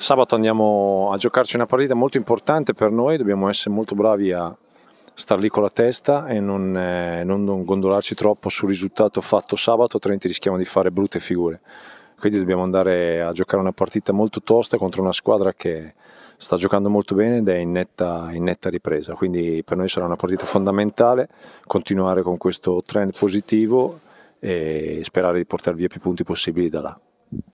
Sabato andiamo a giocarci una partita molto importante per noi, dobbiamo essere molto bravi a star lì con la testa e non, eh, non gondolarci troppo sul risultato fatto sabato, altrimenti rischiamo di fare brutte figure. Quindi dobbiamo andare a giocare una partita molto tosta contro una squadra che sta giocando molto bene ed è in netta, in netta ripresa. Quindi per noi sarà una partita fondamentale continuare con questo trend positivo e sperare di portare via più punti possibili da là.